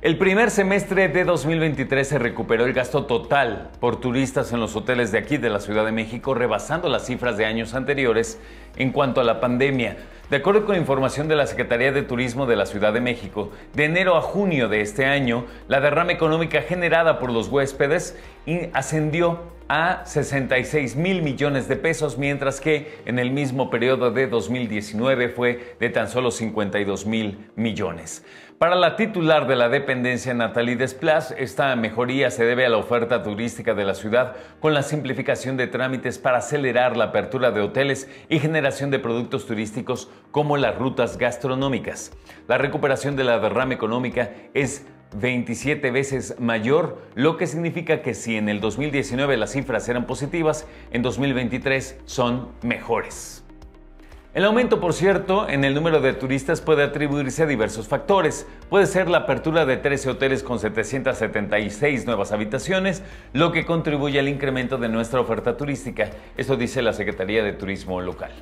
El primer semestre de 2023 se recuperó el gasto total por turistas en los hoteles de aquí de la Ciudad de México, rebasando las cifras de años anteriores en cuanto a la pandemia. De acuerdo con información de la Secretaría de Turismo de la Ciudad de México, de enero a junio de este año, la derrama económica generada por los huéspedes ascendió a 66 mil millones de pesos, mientras que en el mismo periodo de 2019 fue de tan solo 52 mil millones. Para la titular de la dependencia, Natalie Desplas, esta mejoría se debe a la oferta turística de la ciudad con la simplificación de trámites para acelerar la apertura de hoteles y generación de productos turísticos como las rutas gastronómicas. La recuperación de la derrama económica es 27 veces mayor, lo que significa que si en el 2019 las cifras eran positivas, en 2023 son mejores. El aumento, por cierto, en el número de turistas puede atribuirse a diversos factores. Puede ser la apertura de 13 hoteles con 776 nuevas habitaciones, lo que contribuye al incremento de nuestra oferta turística. eso dice la Secretaría de Turismo local.